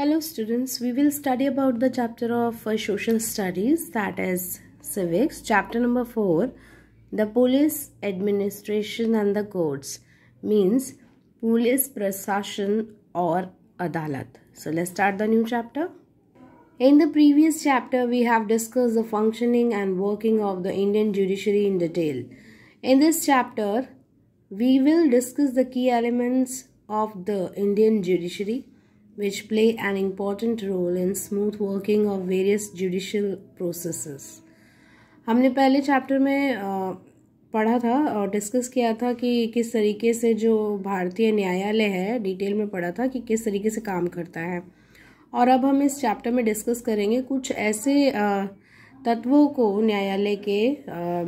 Hello students, we will study about the chapter of uh, social studies that is civics, chapter number 4, the police administration and the courts means police prasashan or adalat. So let's start the new chapter. In the previous chapter, we have discussed the functioning and working of the Indian judiciary in detail. In this chapter, we will discuss the key elements of the Indian judiciary which play an important role in smooth working of various judicial processes. हमने पहले chapter में पढ़ा था और discuss किया था कि किस तरीके से जो भारतीय न्यायालय है डिटेल में पढ़ा था कि किस तरीके से काम करता है और अब हम इस चैप्टर में डिस्कस करेंगे कुछ ऐसे तत्वों को न्यायालय के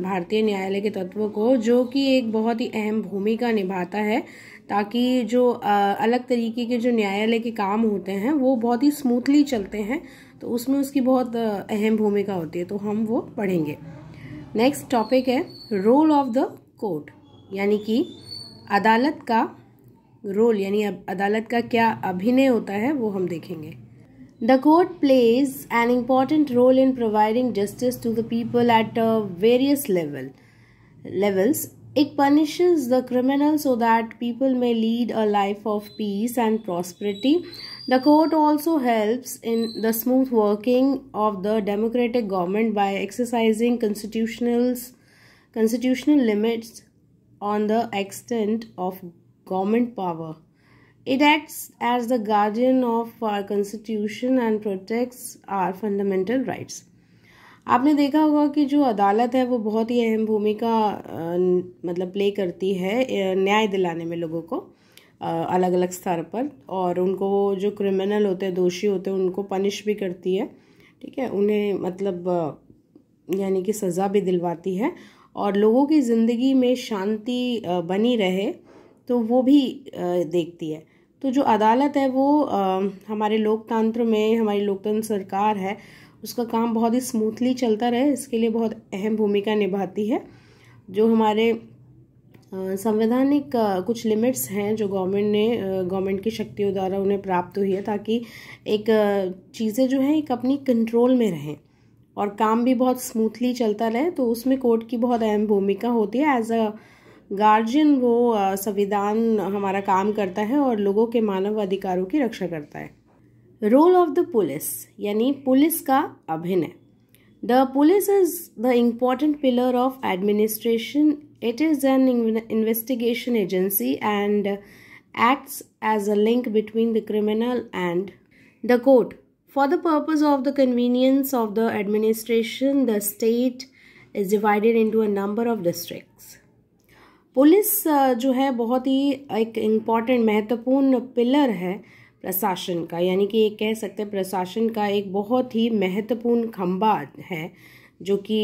भारतीय न्यायालय के तत्वों को जो कि एक बहुत ही अहम भूमिका निभाता है ताकि जो अलग तरीके के जो न्यायालय के काम होते हैं वो बहुत ही स्मूथली चलते हैं तो उसमें उसकी बहुत अहम भूमिका होती है तो हम वो पढ़ेंगे नेक्स्ट टॉपिक है रोल ऑफ द कोर्ट यानी कि अदालत का रोल यानी अदालत का क्या अभिनय होता है वो हम देखेंगे the court plays an important role in providing justice to the people at various level levels It punishes the criminal so that people may lead a life of peace and prosperity. The court also helps in the smooth working of the democratic government by exercising constitutionals, constitutional limits on the extent of government power. It acts as the guardian of our constitution and protects our fundamental rights. आपने देखा होगा कि जो अदालत है वो बहुत ही अहम भूमिका मतलब प्ले करती है न्याय दिलाने में लोगों को अलग अलग स्तर पर और उनको जो क्रिमिनल होते हैं दोषी होते हैं उनको पनिश भी करती है ठीक है उन्हें मतलब यानी कि सज़ा भी दिलवाती है और लोगों की ज़िंदगी में शांति बनी रहे तो वो भी देखती है तो जो अदालत है वो हमारे लोकतंत्र में हमारी लोकतंत्र सरकार है उसका काम बहुत ही स्मूथली चलता रहे इसके लिए बहुत अहम भूमिका निभाती है जो हमारे संवैधानिक कुछ लिमिट्स हैं जो गवर्नमेंट ने गवर्नमेंट की शक्तियों द्वारा उन्हें प्राप्त हुई है ताकि एक चीज़ें जो हैं एक अपनी कंट्रोल में रहें और काम भी बहुत स्मूथली चलता रहे तो उसमें कोर्ट की बहुत अहम भूमिका होती है एज अ गार्जियन वो संविधान हमारा काम करता है और लोगों के मानव अधिकारों की रक्षा करता है रोल ऑफ द पुलिस यानी पुलिस का अभिनय the police is the important pillar of administration it is an investigation agency and acts as a link between the criminal and the court for the purpose of the convenience of the administration the state is divided into a number of district police जो है बहुत ही एक important महत्वपूर्ण pillar है प्रशासन का यानी कि एक कह सकते हैं प्रशासन का एक बहुत ही महत्वपूर्ण खम्बा है जो कि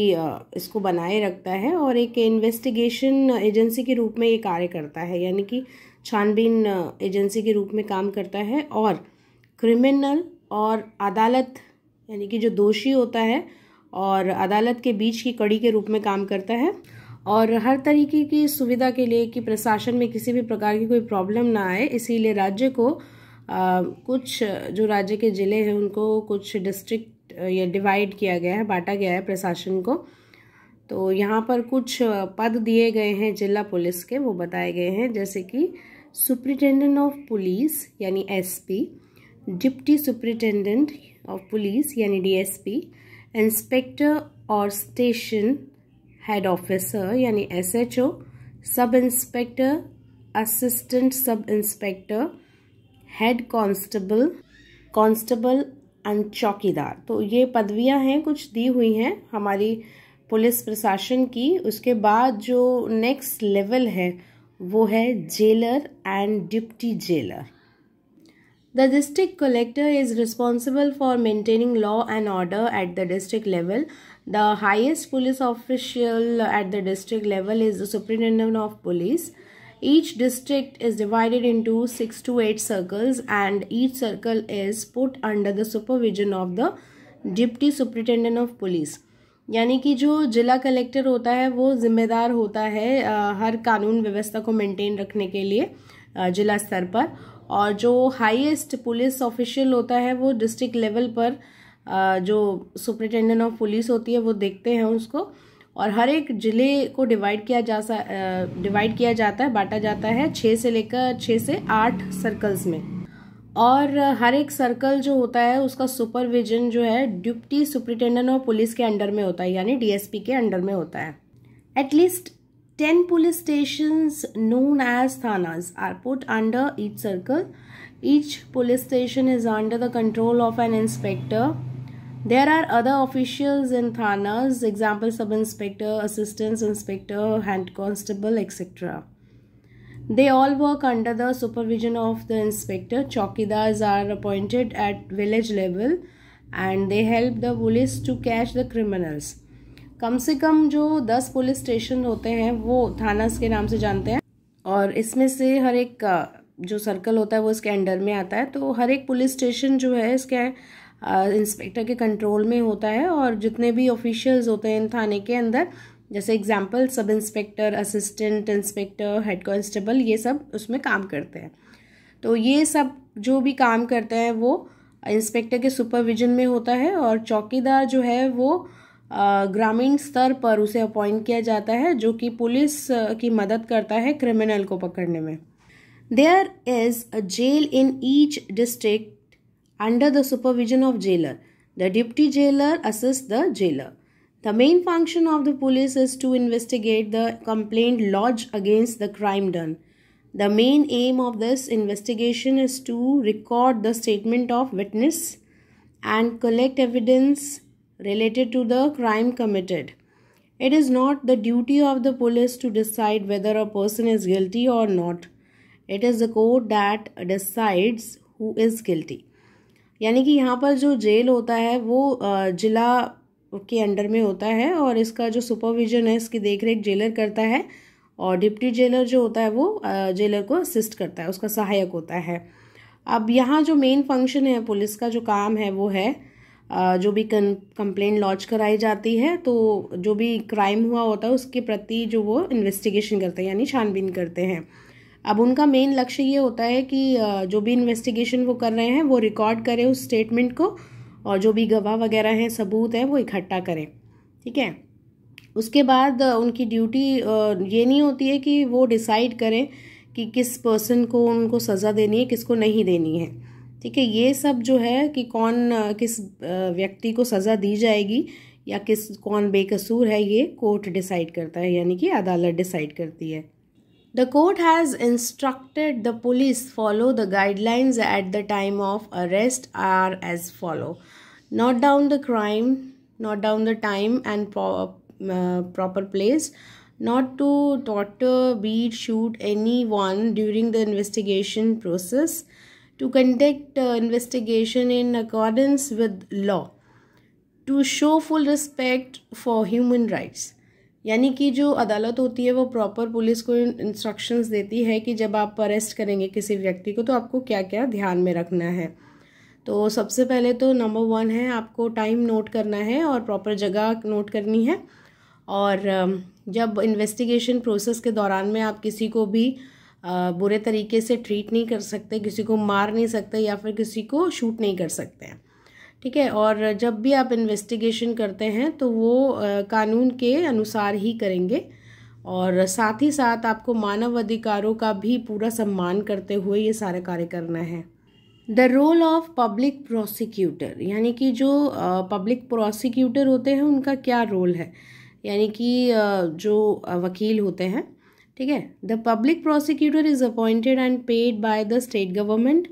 इसको बनाए रखता है और एक इन्वेस्टिगेशन एजेंसी के रूप में ये कार्य करता है यानी कि छानबीन एजेंसी के रूप में काम करता है और क्रिमिनल और अदालत यानी कि जो दोषी होता है और अदालत के बीच की कड़ी के रूप में काम करता है और हर तरीके की सुविधा के लिए कि प्रशासन में किसी भी प्रकार की कोई प्रॉब्लम ना आए इसीलिए राज्य को आ, कुछ जो राज्य के ज़िले हैं उनको कुछ डिस्ट्रिक्ट या डिवाइड किया गया है बांटा गया है प्रशासन को तो यहाँ पर कुछ पद दिए गए हैं जिला पुलिस के वो बताए गए हैं जैसे कि सुप्रिटेंडेंट ऑफ पुलिस यानी SP deputy superintendent of police यानी डीएसपी इंस्पेक्टर और स्टेशन हेड ऑफिसर यानी SHO sub inspector assistant sub inspector head constable constable and चौकीदार तो ये पदवियां हैं कुछ दी हुई हैं हमारी पुलिस प्रशासन की उसके बाद जो नेक्स्ट लेवल है वो है jailer and deputy jailer the district collector is responsible for maintaining law and order at the district level the highest police official at the district level is the superintendent of police Each district is divided into 6 to 8 circles and each circle is put under the supervision of the deputy superintendent of police यानी कि जो जिला collector होता है वो जिम्मेदार होता है आ, हर कानून व्यवस्था को मेंटेन रखने के लिए आ, जिला स्तर पर और जो हाईएस्ट पुलिस ऑफिशियल होता है वो डिस्ट्रिक्ट लेवल पर आ, जो सुप्रिटेंडेंट ऑफ पुलिस होती है वो देखते हैं उसको और हर एक जिले को डिवाइड किया जा डिवाइड किया जाता है बांटा जाता है छः से लेकर छः से आठ सर्कल्स में और हर एक सर्कल जो होता है उसका सुपरविजन जो है डिप्टी सुप्रिटेंडेंट ऑफ पुलिस के अंडर में होता है यानी डीएसपी के अंडर में होता है at least ten police station known as thanas are put under each circle each police station is under the control of an inspector There are other officials in thanas, example sub inspector, assistant inspector, hand constable, etc. They all work under the supervision of the inspector. chowkidars are appointed at village level and they help the police to catch the criminals. कम से कम जो दस police station होते हैं वो थानास के नाम से जानते हैं और इसमें से हर एक का जो सर्कल होता है वो इसके अंडर में आता है तो हर एक पुलिस स्टेशन जो है इसके इंस्पेक्टर के कंट्रोल में होता है और जितने भी ऑफिशियल्स होते हैं थाने के अंदर जैसे example sub inspector assistant inspector head constable ये सब उसमें काम करते हैं तो ये सब जो भी काम करते हैं वो इंस्पेक्टर के सुपरविजन में होता है और चौकीदार जो है वो ग्रामीण स्तर पर उसे अपॉइंट किया जाता है जो कि पुलिस की मदद करता है क्रिमिनल को पकड़ने में there is a jail in each district under the supervision of jailer. The deputy jailer assists the jailer. The main function of the police is to investigate the complaint lodged against the crime done. The main aim of this investigation is to record the statement of witness and collect evidence related to the crime committed. It is not the duty of the police to decide whether a person is guilty or not. It is the court that decides who is guilty. यानी कि यहाँ पर जो jail होता है वो जिला के अंडर में होता है और इसका जो सुपरविजन है इसकी देख रेख जेलर करता है और डिप्टी जेलर जो होता है वो जेलर को असिस्ट करता है उसका सहायक होता है अब यहाँ जो मेन फंक्शन है पुलिस का जो काम है वो है जो भी कं कंप्लेन लॉन्च कराई जाती है तो जो भी क्राइम हुआ होता है उसके प्रति जो वो इन्वेस्टिगेशन करते हैं यानी छानबीन करते हैं अब उनका मेन लक्ष्य ये होता है कि जो भी इन्वेस्टिगेशन वो कर रहे हैं वो रिकॉर्ड करें उस स्टेटमेंट को और जो भी गवाह वगैरह हैं सबूत हैं वो इकट्ठा करें ठीक है उसके बाद उनकी ड्यूटी ये नहीं होती है कि वो डिसाइड करें कि किस पर्सन को उनको सज़ा देनी है किसको नहीं देनी है ठीक है ये सब जो है कि कौन किस व्यक्ति को सज़ा दी जाएगी या किस कौन बेकसूर है ये कोर्ट डिसाइड करता है यानी कि अदालत डिसाइड करती है The court has instructed the police follow the guidelines at the time of arrest are as follow. not down the crime, not down the time and pro uh, proper place, not to torture, beat, shoot anyone during the investigation process, to conduct uh, investigation in accordance with law, to show full respect for human rights यानी कि जो अदालत होती है वो proper police को instructions देती है कि जब आप अरेस्ट करेंगे किसी व्यक्ति को तो आपको क्या क्या ध्यान में रखना है तो सबसे पहले तो नंबर वन है आपको टाइम नोट करना है और प्रॉपर जगह नोट करनी है और जब इन्वेस्टिगेशन प्रोसेस के दौरान में आप किसी को भी बुरे तरीके से ट्रीट नहीं कर सकते किसी को मार नहीं सकते या फिर किसी को शूट नहीं कर सकते हैं ठीक है और जब भी आप इन्वेस्टिगेशन करते हैं तो वो कानून के अनुसार ही करेंगे और साथ ही साथ आपको मानव अधिकारों का भी पूरा सम्मान करते हुए ये सारे कार्य करना है the role of public prosecutor यानी कि जो पब्लिक प्रोसिक्यूटर होते हैं उनका क्या रोल है यानी कि जो वकील होते हैं ठीक है the public prosecutor is appointed and paid by the state government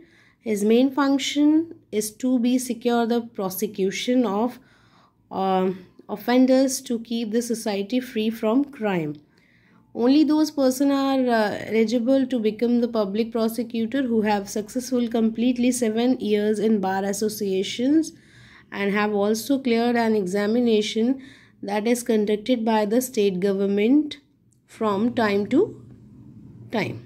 His main function is to be secure the prosecution of uh, offenders to keep the society free from crime. Only those persons are uh, eligible to become the public prosecutor who have successful completely seven years in bar associations and have also cleared an examination that is conducted by the state government from time to time.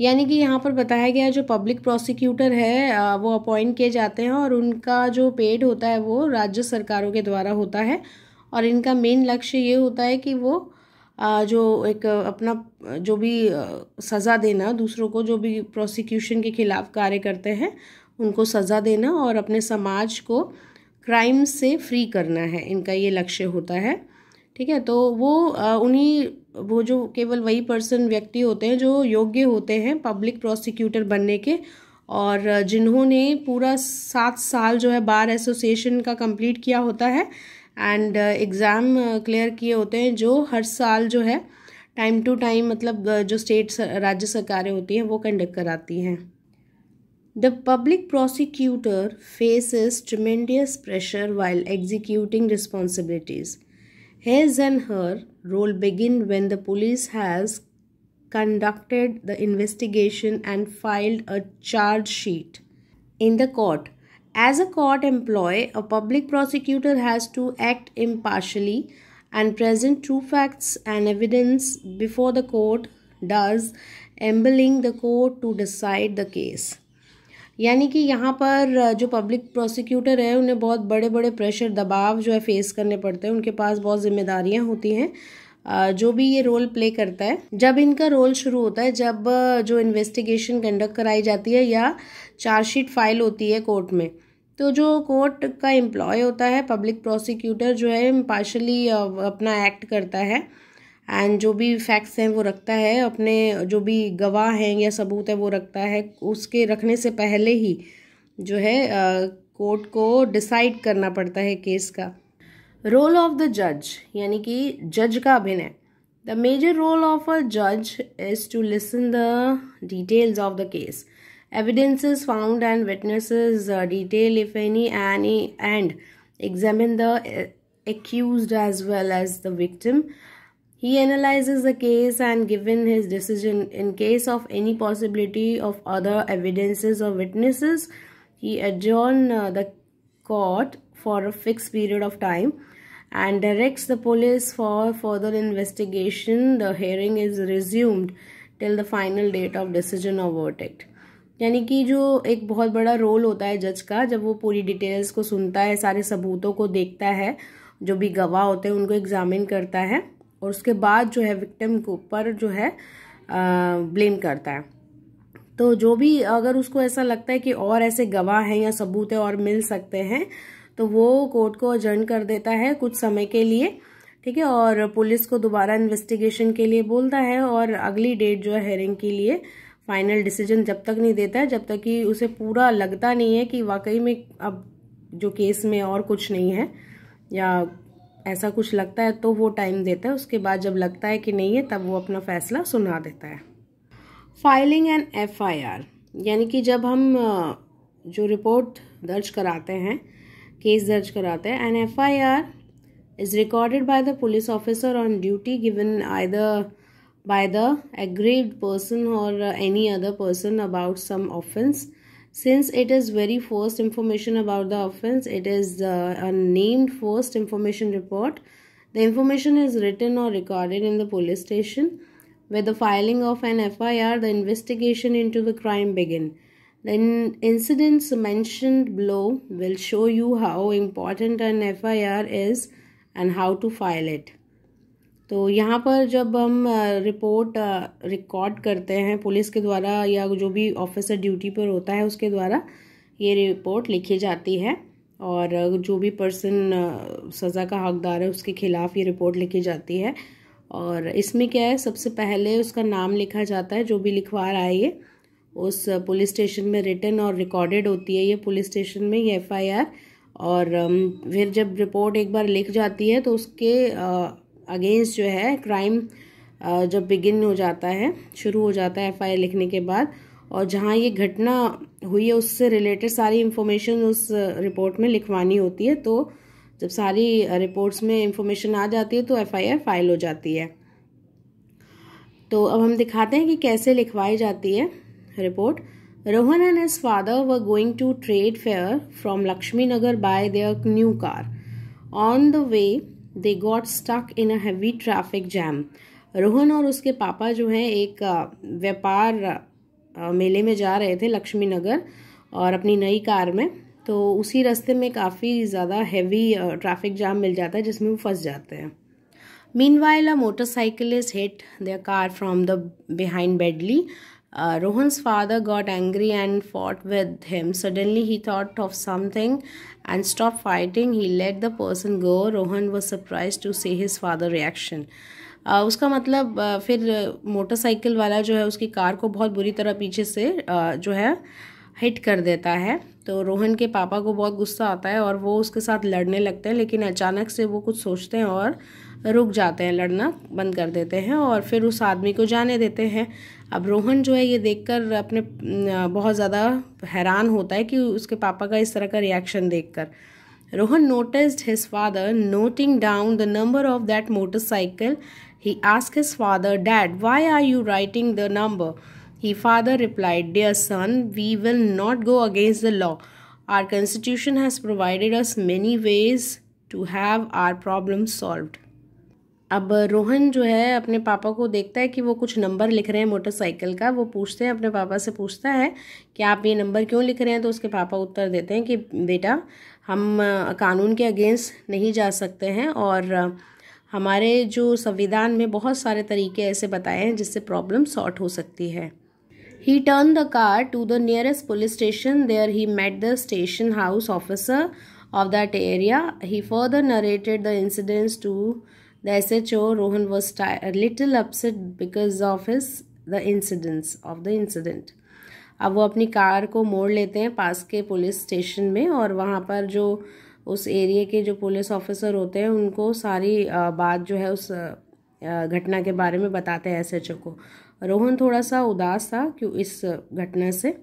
यानी कि यहाँ पर बताया गया जो public prosecutor है वो appoint किए जाते हैं और उनका जो पेड होता है वो राज्य सरकारों के द्वारा होता है और इनका मेन लक्ष्य ये होता है कि वो जो एक अपना जो भी सज़ा देना दूसरों को जो भी प्रोसिक्यूशन के ख़िलाफ़ कार्य करते हैं उनको सज़ा देना और अपने समाज को क्राइम से फ्री करना है इनका ये लक्ष्य होता है ठीक है तो वो उन्हीं वो जो केवल वही पर्सन व्यक्ति होते हैं जो योग्य होते हैं पब्लिक प्रोसिक्यूटर बनने के और जिन्होंने पूरा सात साल जो है बार एसोसिएशन का कंप्लीट किया होता है एंड एग्ज़ाम क्लियर किए होते हैं जो हर साल जो है टाइम टू टाइम मतलब uh, जो स्टेट राज्य सरकारें होती हैं वो कंडक्ट कराती हैं the public prosecutor faces tremendous pressure while executing responsibilities His and her role begin when the police has conducted the investigation and filed a charge sheet in the court. As a court employee, a public prosecutor has to act impartially and present true facts and evidence before the court, does embelling the court to decide the case. यानी कि यहाँ पर जो public prosecutor है उन्हें बहुत बड़े बड़े प्रेशर दबाव जो है फेस करने पड़ते हैं उनके पास बहुत जिम्मेदारियाँ होती हैं जो भी ये रोल प्ले करता है जब इनका रोल शुरू होता है जब जो इन्वेस्टिगेशन कंडक्ट कराई जाती है या चार्जशीट फाइल होती है कोर्ट में तो जो कोर्ट का एम्प्लॉय होता है पब्लिक प्रोसिक्यूटर जो है पार्शली अपना एक्ट करता है एंड जो भी फैक्ट्स हैं वो रखता है अपने जो भी गवाह हैं या सबूत है वो रखता है उसके रखने से पहले ही जो है कोर्ट को डिसाइड करना पड़ता है केस का रोल ऑफ द जज यानी कि जज का अभिनय the major role of a जज is to listen the details of the case evidences found and witnesses uh, detail if any any and examine the uh, accused as well as the He analyzes the case and given his decision in case of any possibility of other evidences or witnesses, he adjourn uh, the court for a fixed period of time and directs the police for further investigation. The hearing is resumed till the final date of decision or verdict. यानी कि जो एक बहुत बड़ा role होता है जज का जब वो पूरी डिटेल्स को सुनता है सारे सबूतों को देखता है जो भी गवाह होते हैं उनको एग्जामिन करता है और उसके बाद जो है विक्टिम के ऊपर जो है ब्लेम करता है तो जो भी अगर उसको ऐसा लगता है कि और ऐसे गवाह हैं या सबूत है और मिल सकते हैं तो वो कोर्ट को अजर्न कर देता है कुछ समय के लिए ठीक है और पुलिस को दोबारा इन्वेस्टिगेशन के लिए बोलता है और अगली डेट जो है हेयरिंग के लिए फाइनल डिसीजन जब तक नहीं देता है जब तक कि उसे पूरा लगता नहीं है कि वाकई में अब जो केस में और कुछ नहीं है या ऐसा कुछ लगता है तो वो टाइम देता है उसके बाद जब लगता है कि नहीं है तब वो अपना फैसला सुना देता है फाइलिंग एंड एफआईआर यानी कि जब हम जो रिपोर्ट दर्ज कराते हैं केस दर्ज कराते हैं and FIR is recorded by the police officer on duty given I by the aggrieved person और any other person about some offence since it is very first information about the offense it is uh, a named first information report the information is written or recorded in the police station where the filing of an FIR, the investigation into the crime begin. The incidents mentioned below will show you how important an FIR is and how to file it. तो यहाँ पर जब हम report record करते हैं police के द्वारा या जो भी ऑफिसर ड्यूटी पर होता है उसके द्वारा ये रिपोर्ट लिखी जाती है और जो भी पर्सन सज़ा का हकदार है उसके खिलाफ़ ये रिपोर्ट लिखी जाती है और इसमें क्या है सबसे पहले उसका नाम लिखा जाता है जो भी लिखवा रहा है ये उस पुलिस स्टेशन में रिटर्न और रिकॉर्डेड होती है ये पुलिस स्टेशन में ये एफ और फिर जब रिपोर्ट एक बार लिख जाती है तो उसके अगेंस्ट जो है क्राइम जब बिगिन हो जाता है शुरू हो जाता है एफआईआर लिखने के बाद और जहाँ ये घटना हुई है उससे रिलेटेड सारी इन्फॉर्मेशन उस रिपोर्ट में लिखवानी होती है तो जब सारी रिपोर्ट्स में इंफॉर्मेशन आ जाती है तो एफआईआर फाइल हो जाती है तो अब हम दिखाते हैं कि कैसे लिखवाई जाती है report Rohan and his father were going to trade fair from Lakshmi Nagar by their new car on the way they got stuck in a heavy traffic jam Rohan और उसके पापा जो हैं एक व्यापार मेले में जा रहे थे लक्ष्मी नगर और अपनी नई कार में तो उसी रास्ते में काफ़ी ज़्यादा हैवी ट्रैफिक जाम मिल जाता है जिसमें वो फंस जाते हैं meanwhile a is hit the car from the behind badly Rohan father got angry and fought with him suddenly he thought of something and stop fighting. He let the person go. Rohan was surprised to see his father reaction. Uh, उसका मतलब uh, फिर motorcycle वाला जो है उसकी car को बहुत बुरी तरह पीछे से uh, जो है हिट कर देता है तो रोहन के पापा को बहुत गुस्सा आता है और वो उसके साथ लड़ने लगते हैं लेकिन अचानक से वो कुछ सोचते हैं और रुक जाते हैं लड़ना बंद कर देते हैं और फिर उस आदमी को जाने देते हैं अब रोहन जो है ये देखकर अपने बहुत ज़्यादा हैरान होता है कि उसके पापा का इस तरह का रिएक्शन देखकर Rohan noticed his father noting down the number of that motorcycle he ask his father dad why are you writing the number He father replied, Dear son, we will not go against the law. Our constitution has provided us many ways to have our problem solved. अब रोहन जो है अपने पापा को देखता है कि वो कुछ नंबर लिख रहे हैं मोटरसाइकिल का वो पूछते हैं अपने पापा से पूछता है कि आप ये नंबर क्यों लिख रहे हैं तो उसके पापा उत्तर देते हैं कि बेटा हम कानून के अगेंस्ट नहीं जा सकते हैं और हमारे जो संविधान में बहुत सारे तरीके ऐसे बताए हैं जिससे प्रॉब्लम सॉर्ट हो सकती है He turned the car to the nearest police station. There he met the station house officer of that area. He further narrated the incidents to the SHO. Rohan was a little upset because of his the incidents of the incident. अब वो अपनी car को मोड़ लेते हैं पास के police station में और वहाँ पर जो उस एरिए के जो पुलिस ऑफिसर होते हैं उनको सारी बात जो है उस घटना के बारे में बताते हैं एस को Rohan थोड़ा सा उदास था क्यों इस घटना से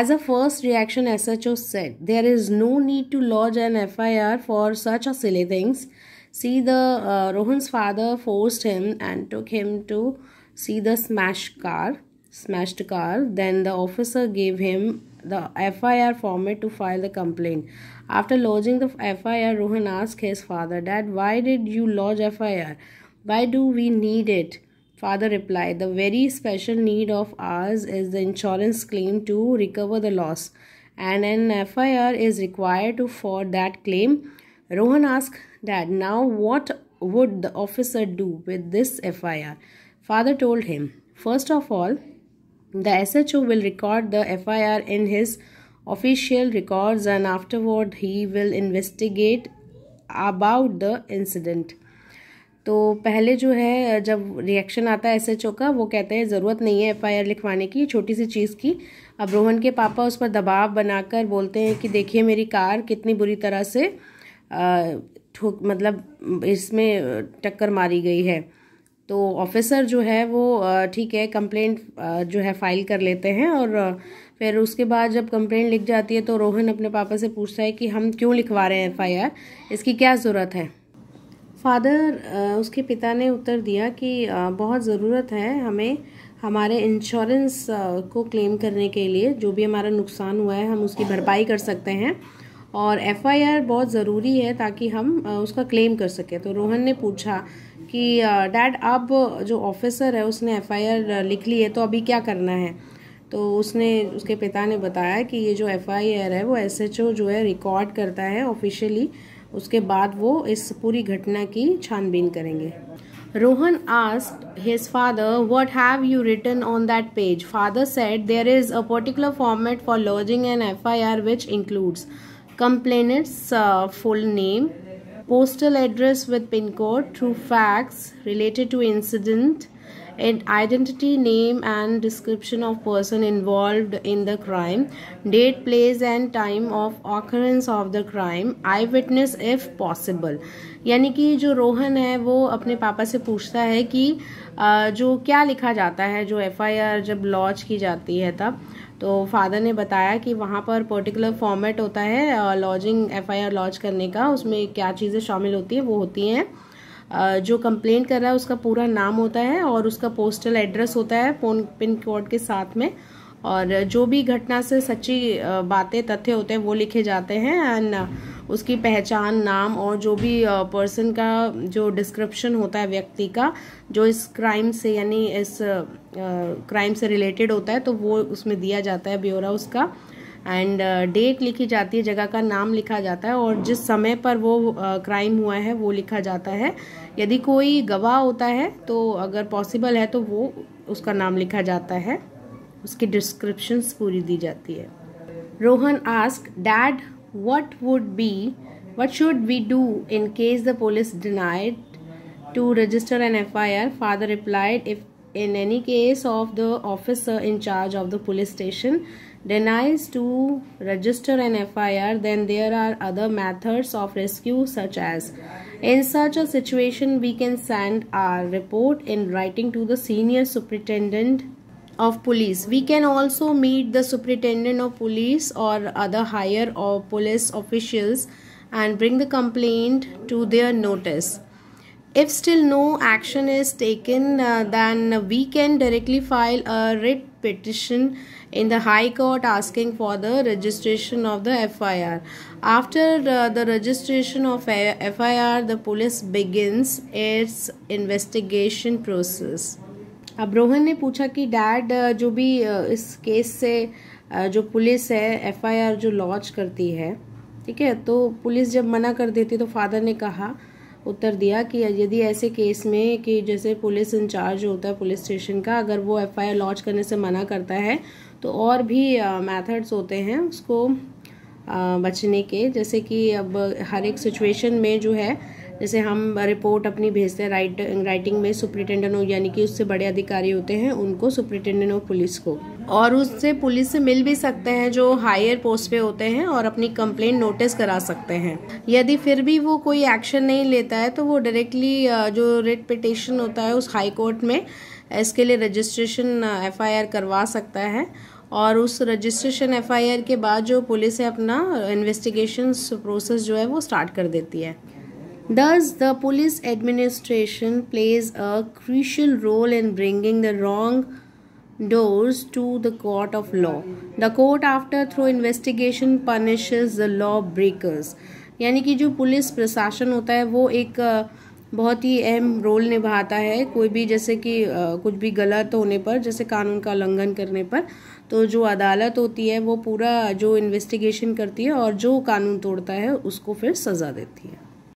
As a first reaction, SHO said, There is no need to lodge an FIR for such a silly things. See, the uh, Rohan's father forced him and took him to see the smashed car. Smashed car. Then the officer gave him the FIR form to file the complaint. After lodging the FIR, Rohan asked his father, Dad, why did you lodge FIR? Why do we need it? Father replied, The very special need of ours is the insurance claim to recover the loss, and an FIR is required to for that claim. Rohan asked, Dad, now what would the officer do with this FIR? Father told him, First of all, the SHO will record the FIR in his official records and afterward he will investigate about the incident. तो पहले जो है जब reaction आता है SHO का वो कहते हैं ज़रूरत नहीं है एफआईआर लिखवाने की छोटी सी चीज़ की अब रोहन के पापा उस पर दबाव बनाकर बोलते हैं कि देखिए मेरी कार कितनी बुरी तरह से ठोक मतलब इसमें टक्कर मारी गई है तो ऑफिसर जो है वो ठीक है कंप्लेंट जो है फाइल कर लेते हैं और फिर उसके बाद जब कंप्लेंट लिख जाती है तो रोहन अपने पापा से पूछता है कि हम क्यों लिखवा रहे हैं आर इसकी क्या ज़रूरत है फादर उसके पिता ने उत्तर दिया कि बहुत ज़रूरत है हमें हमारे इंश्योरेंस को क्लेम करने के लिए जो भी हमारा नुकसान हुआ है हम उसकी भरपाई कर सकते हैं और एफआईआर बहुत ज़रूरी है ताकि हम उसका क्लेम कर सकें तो रोहन ने पूछा कि डैड अब जो ऑफिसर है उसने एफआईआर लिख ली है तो अभी क्या करना है तो उसने उसके पिता ने बताया कि ये जो एफआईआर है वो एसएचओ जो है रिकॉर्ड करता है ऑफिशियली उसके बाद वो इस पूरी घटना की छानबीन करेंगे Rohan ask his father what have you written on that page father said there is a particular format for lodging an F I R which includes complainant's full name postal address with pin code true facts related to incident and identity name and description of person involved in the crime date place and time of occurrence of the crime eye witness if possible यानी कि जो रोहन है वो अपने पापा से पूछता है कि जो क्या लिखा जाता है जो एफआईआर जब लॉन्च की जाती है तब तो फादर ने बताया कि वहाँ पर पर्टिकुलर फॉर्मेट होता है लॉजिंग एफआईआर लॉन्च करने का उसमें क्या चीज़ें शामिल होती हैं वो होती हैं जो कंप्लेंट कर रहा है उसका पूरा नाम होता है और उसका पोस्टल एड्रेस होता है फोन पिन कोड के साथ में और जो भी घटना से सच्ची बातें तथ्य होते हैं वो लिखे जाते हैं एंड उसकी पहचान नाम और जो भी पर्सन का जो डिस्क्रिप्शन होता है व्यक्ति का जो इस क्राइम से यानी इस क्राइम से रिलेटेड होता है तो वो उसमें दिया जाता है ब्यौरा उसका एंड डेट uh, लिखी जाती है जगह का नाम लिखा जाता है और जिस समय पर वो क्राइम uh, हुआ है वो लिखा जाता है यदि कोई गवाह होता है तो अगर पॉसिबल है तो वो उसका नाम लिखा जाता है उसकी डिस्क्रिप्शन पूरी दी जाती है Rohan ask dad what would be what should we do in case the police denied to register an F I R father replied if in any case of the officer in charge of the police station denies to register an FIR, then there are other methods of rescue such as in such a situation we can send our report in writing to the senior superintendent of police. We can also meet the superintendent of police or other higher or police officials and bring the complaint to their notice. If still no action is taken, uh, then we can directly file a writ petition in the High Court asking for the registration of the FIR. After uh, the registration of a FIR, the police begins its investigation process. अब रोहन ने पूछा कि dad जो भी इस case से जो police है एफआईआर जो लॉन्च करती है ठीक है तो पुलिस जब मना कर देती तो फादर ने कहा उत्तर दिया कि यदि ऐसे केस में कि जैसे पुलिस इंचार्ज होता है पुलिस स्टेशन का अगर वो एफआईआर लॉन्च करने से मना करता है तो और भी मेथड्स होते हैं उसको बचने के जैसे कि अब हर एक सिचुएशन में जो है जैसे हम रिपोर्ट अपनी भेजते हैं राइट राइटिंग में सुप्रिटेंडेंट ऑफ यानी कि उससे बड़े अधिकारी होते हैं उनको सुप्रिटेंडेंट ऑफ पुलिस को और उससे पुलिस से मिल भी सकते हैं जो हायर पोस्ट पे होते हैं और अपनी कंप्लेंट नोटिस करा सकते हैं यदि फिर भी वो कोई एक्शन नहीं लेता है तो वो डायरेक्टली जो रिट पिटिशन होता है उस हाई कोर्ट में इसके लिए रजिस्ट्रेशन एफआईआर करवा सकता है और उस रजिस्ट्रेशन एफआईआर के बाद जो पुलिस है अपना इन्वेस्टिगेशन प्रोसेस जो है वो स्टार्ट कर देती है Thus, the police administration plays a crucial role in bringing the wrong doors to the court of law. The court, after through investigation, punishes the law breakers. यानी कि जो पुलिस प्रशासन होता है वो एक बहुत ही अहम रोल निभाता है कोई भी जैसे कि कुछ भी गलत होने पर जैसे कानून का उल्लंघन करने पर तो जो अदालत होती है वो पूरा जो इन्वेस्टिगेशन करती है और जो कानून तोड़ता है उसको फिर सज़ा देती है